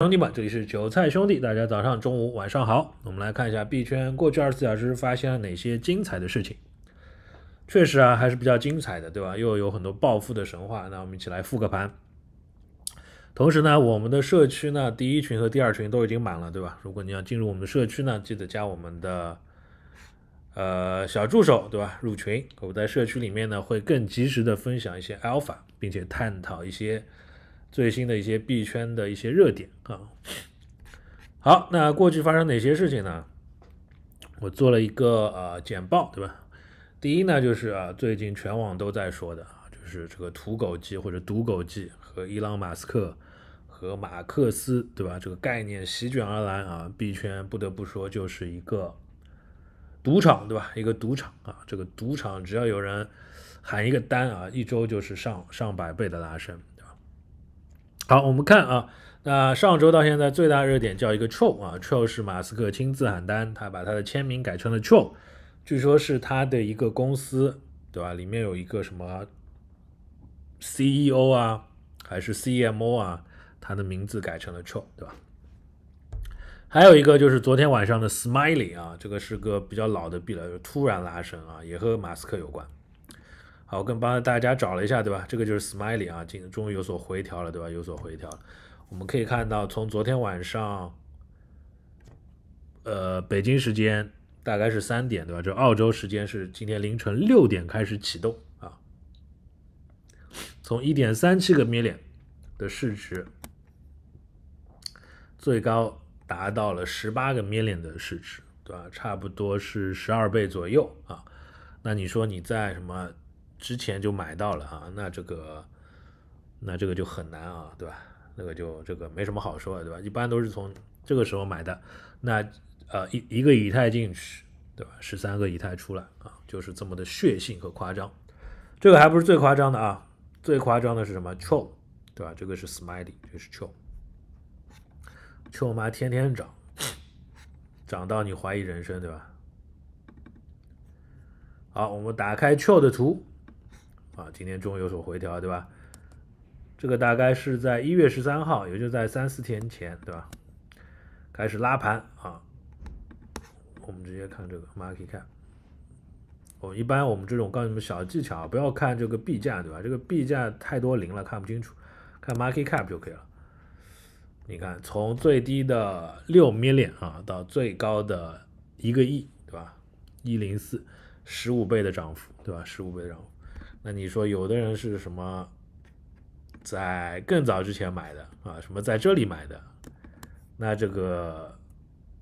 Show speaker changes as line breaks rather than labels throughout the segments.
兄弟们，这里是韭菜兄弟，大家早上、中午、晚上好。我们来看一下币圈过去二十四小时发现了哪些精彩的事情。确实啊，还是比较精彩的，对吧？又有很多暴富的神话。那我们一起来复个盘。同时呢，我们的社区呢，第一群和第二群都已经满了，对吧？如果你要进入我们的社区呢，记得加我们的呃小助手，对吧？入群，我们在社区里面呢，会更及时的分享一些 alpha，并且探讨一些。最新的一些币圈的一些热点啊，好，那过去发生哪些事情呢？我做了一个呃简报，对吧？第一呢，就是啊，最近全网都在说的啊，就是这个“土狗记或者“赌狗记和伊朗马斯克和马克思，对吧？这个概念席卷而来啊，币圈不得不说就是一个赌场，对吧？一个赌场啊，这个赌场只要有人喊一个单啊，一周就是上上百倍的拉升。好，我们看啊，那上周到现在最大热点叫一个 tro 啊，tro 是马斯克亲自喊单，他把他的签名改成了 tro，据说是他的一个公司对吧？里面有一个什么 CEO 啊，还是 Cmo 啊，他的名字改成了 tro 对吧？还有一个就是昨天晚上的 smiley 啊，这个是个比较老的币了，突然拉升啊，也和马斯克有关。好，我跟帮大家找了一下，对吧？这个就是 s m i l e y 啊，今终于有所回调了，对吧？有所回调了。我们可以看到，从昨天晚上，呃，北京时间大概是三点，对吧？就澳洲时间是今天凌晨六点开始启动啊。从一点三七个 million 的市值，最高达到了十八个 million 的市值，对吧？差不多是十二倍左右啊。那你说你在什么？之前就买到了啊，那这个，那这个就很难啊，对吧？那个就这个没什么好说的，对吧？一般都是从这个时候买的，那呃一一个以太进去，对吧？十三个以太出来啊，就是这么的血性和夸张。这个还不是最夸张的啊，最夸张的是什么 c h o l l 对吧？这个是 Smiley，这是 c h o l l t o l l 妈天天涨，涨到你怀疑人生，对吧？好，我们打开 c h o l l 的图。啊，今天终于有所回调，对吧？这个大概是在一月十三号，也就在三四天前，对吧？开始拉盘啊。我们直接看这个 market cap。我一般我们这种告诉你们小技巧，不要看这个币价，对吧？这个币价太多零了，看不清楚，看 market cap 就可以了。你看，从最低的六 million 啊，到最高的一个亿，对吧？一零四十五倍的涨幅，对吧？十五倍的涨幅。那你说有的人是什么，在更早之前买的啊？什么在这里买的？那这个，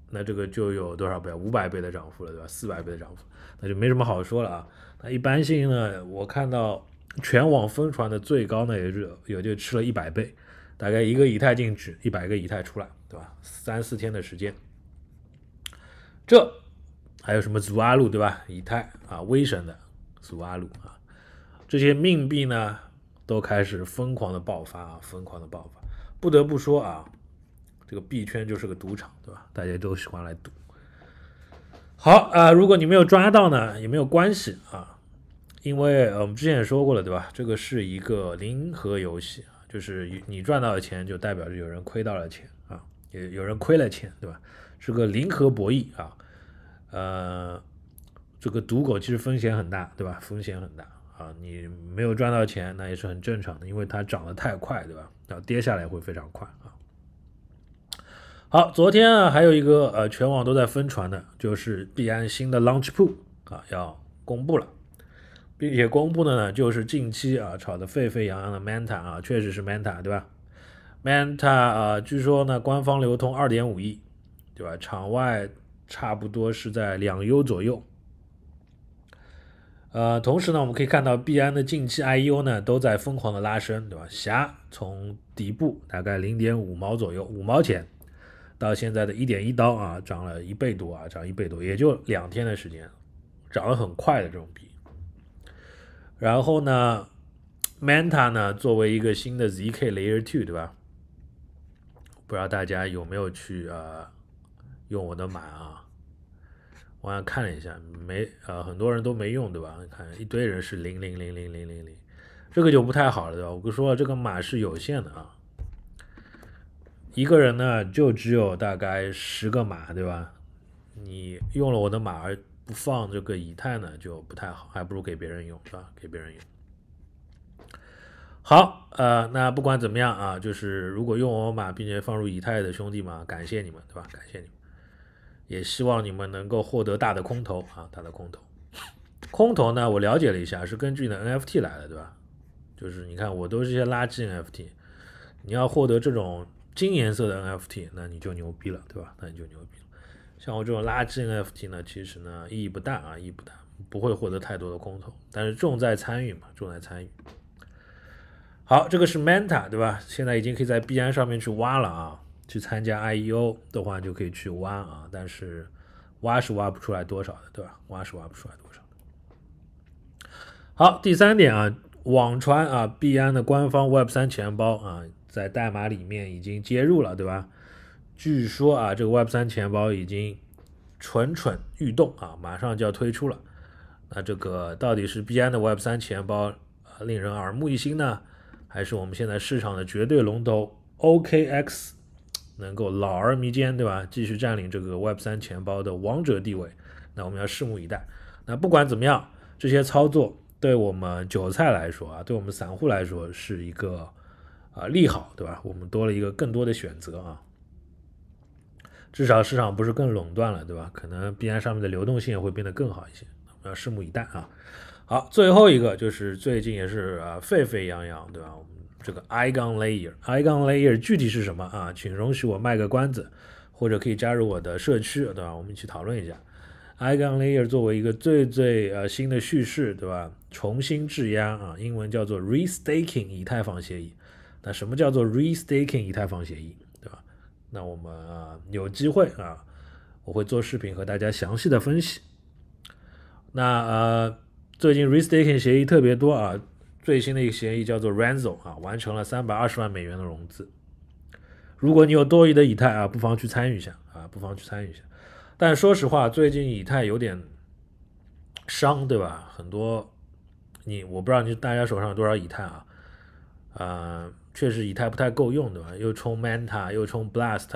那这个就有多少倍？五百倍的涨幅了，对吧？四百倍的涨幅，那就没什么好说了啊。那一般性呢，我看到全网疯传的最高呢，也是也就吃了一百倍，大概一个以太进去，一百个以太出来，对吧？三四天的时间，这还有什么祖阿路对吧？以太啊，威神的祖阿路啊。这些命币呢，都开始疯狂的爆发，啊，疯狂的爆发。不得不说啊，这个币圈就是个赌场，对吧？大家都喜欢来赌。好啊，如果你没有抓到呢，也没有关系啊，因为我们之前也说过了，对吧？这个是一个零和游戏啊，就是你赚到的钱就代表着有人亏到了钱啊，有有人亏了钱，对吧？是个零和博弈啊。呃，这个赌狗其实风险很大，对吧？风险很大。啊，你没有赚到钱，那也是很正常的，因为它涨得太快，对吧？要跌下来会非常快啊。好，昨天啊，还有一个呃，全网都在疯传的，就是币安新的 launch pool 啊要公布了，并且公布的呢就是近期啊炒得沸沸扬扬的 m a n t a 啊，确实是 m a n t a 对吧 m a n t a 啊，据说呢官方流通二点五亿，对吧？场外差不多是在两 U 左右。呃，同时呢，我们可以看到币安的近期 I e o 呢都在疯狂的拉升，对吧？霞从底部大概零点五毛左右，五毛钱，到现在的一点一刀啊，涨了一倍多啊，涨一倍多，也就两天的时间，涨得很快的这种币。然后呢，Manta 呢，作为一个新的 ZK Layer Two，对吧？不知道大家有没有去啊，用我的码啊。我刚看了一下，没，呃，很多人都没用，对吧？你看一堆人是零零零零零零零，这个就不太好了，对吧？我跟说，这个码是有限的啊，一个人呢就只有大概十个码，对吧？你用了我的码而不放这个以太呢，就不太好，还不如给别人用，是吧？给别人用。好，呃，那不管怎么样啊，就是如果用我码并且放入以太的兄弟们，感谢你们，对吧？感谢你们。也希望你们能够获得大的空投啊，大的空投。空投呢，我了解了一下，是根据你的 NFT 来的，对吧？就是你看，我都是一些垃圾 NFT，你要获得这种金颜色的 NFT，那你就牛逼了，对吧？那你就牛逼了。像我这种垃圾 NFT 呢，其实呢意义不大啊，意义不大，不会获得太多的空投。但是重在参与嘛，重在参与。好，这个是 Manta，对吧？现在已经可以在币安上面去挖了啊。去参加 IEO 的话，就可以去挖啊，但是挖是挖不出来多少的，对吧？挖是挖不出来多少的。好，第三点啊，网传啊，币安的官方 Web 三钱包啊，在代码里面已经接入了，对吧？据说啊，这个 Web 三钱包已经蠢蠢欲动啊，马上就要推出了。那这个到底是币安的 Web 三钱包令人耳目一新呢，还是我们现在市场的绝对龙头 OKX？能够老而弥坚，对吧？继续占领这个 Web 三钱包的王者地位，那我们要拭目以待。那不管怎么样，这些操作对我们韭菜来说啊，对我们散户来说是一个啊利好，对吧？我们多了一个更多的选择啊，至少市场不是更垄断了，对吧？可能币安上面的流动性也会变得更好一些。我们要拭目以待啊。好，最后一个就是最近也是啊沸沸扬扬，对吧？这个 I-gun layer，I-gun layer 具体是什么啊？请容许我卖个关子，或者可以加入我的社区，对吧？我们一起讨论一下。I-gun layer 作为一个最最呃新的叙事，对吧？重新质押啊，英文叫做 restaking 以太坊协议。那什么叫做 restaking 以太坊协议，对吧？那我们有机会啊，我会做视频和大家详细的分析。那呃，最近 restaking 协议特别多啊。最新的一个协议叫做 Renzo 啊，完成了三百二十万美元的融资。如果你有多余的以太啊，不妨去参与一下啊，不妨去参与一下。但说实话，最近以太有点伤，对吧？很多你，我不知道你大家手上有多少以太啊，啊，确实以太不太够用，对吧？又充 m a n t a 又充 Blast，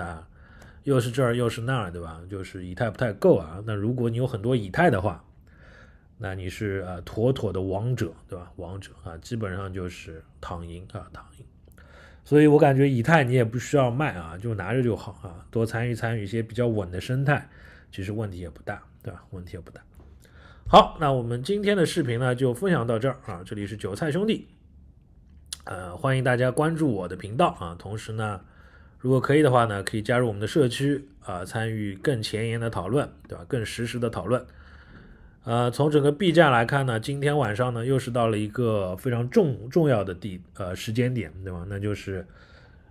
又是这儿又是那儿，对吧？就是以太不太够啊。那如果你有很多以太的话，那你是呃妥妥的王者，对吧？王者啊，基本上就是躺赢啊，躺赢。所以我感觉以太你也不需要卖啊，就拿着就好啊，多参与参与一些比较稳的生态，其实问题也不大，对吧？问题也不大。好，那我们今天的视频呢就分享到这儿啊，这里是韭菜兄弟，呃，欢迎大家关注我的频道啊，同时呢，如果可以的话呢，可以加入我们的社区啊，参与更前沿的讨论，对吧？更实时的讨论。呃，从整个币价来看呢，今天晚上呢又是到了一个非常重重要的地呃时间点，对吧？那就是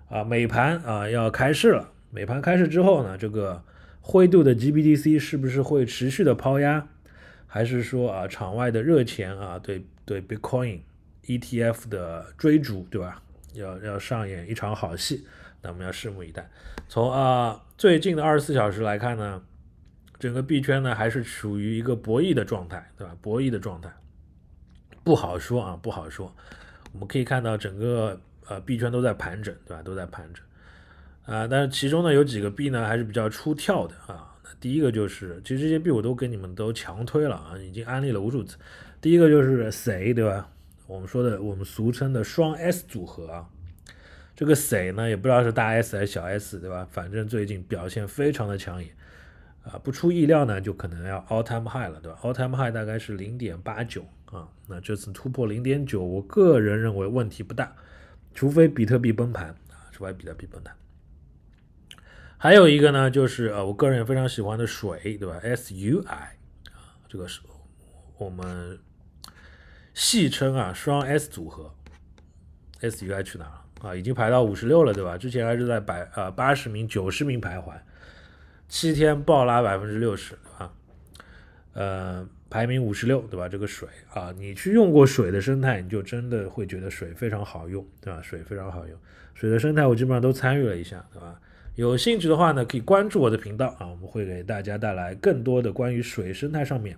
啊美盘啊要开市了，美盘开市之后呢，这个灰度的 g b d c 是不是会持续的抛压，还是说啊场外的热钱啊对对 Bitcoin ETF 的追逐，对吧？要要上演一场好戏，那我们要拭目以待。从啊最近的二十四小时来看呢？整个币圈呢还是处于一个博弈的状态，对吧？博弈的状态不好说啊，不好说。我们可以看到整个呃币圈都在盘整，对吧？都在盘整啊，但是其中呢有几个币呢还是比较出跳的啊。第一个就是，其实这些币我都跟你们都强推了啊，已经安利了无数次。第一个就是谁，对吧？我们说的我们俗称的双 S 组合啊，这个谁呢？也不知道是大 S 还是小 S，对吧？反正最近表现非常的抢眼。啊，不出意料呢，就可能要 all time high 了，对吧？all time high 大概是零点八九啊，那这次突破零点九，我个人认为问题不大，除非比特币崩盘啊，除非比特币崩盘。还有一个呢，就是呃，我个人也非常喜欢的水，对吧？SUI 啊，这个是我们戏称啊，双 S 组合。SUI 去哪了？啊，已经排到五十六了，对吧？之前还是在百啊八十名、九十名徘徊。七天暴拉百分之六十啊，呃，排名五十六，对吧？这个水啊，你去用过水的生态，你就真的会觉得水非常好用，对吧？水非常好用，水的生态我基本上都参与了一下，对吧？有兴趣的话呢，可以关注我的频道啊，我们会给大家带来更多的关于水生态上面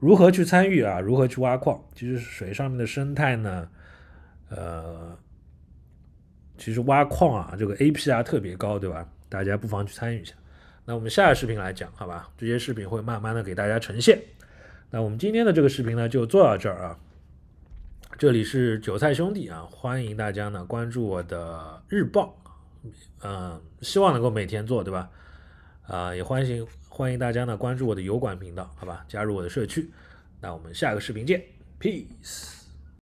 如何去参与啊，如何去挖矿。其实水上面的生态呢，呃，其实挖矿啊，这个 APR 特别高，对吧？大家不妨去参与一下。那我们下个视频来讲，好吧？这些视频会慢慢的给大家呈现。那我们今天的这个视频呢，就做到这儿啊。这里是韭菜兄弟啊，欢迎大家呢关注我的日报，嗯，希望能够每天做，对吧？啊，也欢迎欢迎大家呢关注我的油管频道，好吧？加入我的社区。那我们下个视频见，peace。